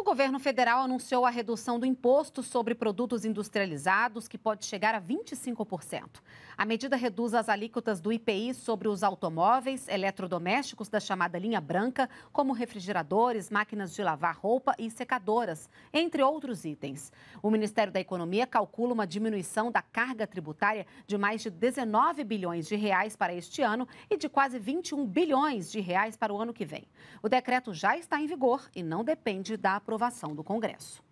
O governo federal anunciou a redução do imposto sobre produtos industrializados, que pode chegar a 25%. A medida reduz as alíquotas do IPI sobre os automóveis, eletrodomésticos da chamada linha branca, como refrigeradores, máquinas de lavar roupa e secadoras, entre outros itens. O Ministério da Economia calcula uma diminuição da carga tributária de mais de 19 bilhões de reais para este ano e de quase 21 bilhões de reais para o ano que vem. O decreto já está em vigor e não depende da aprovação do Congresso.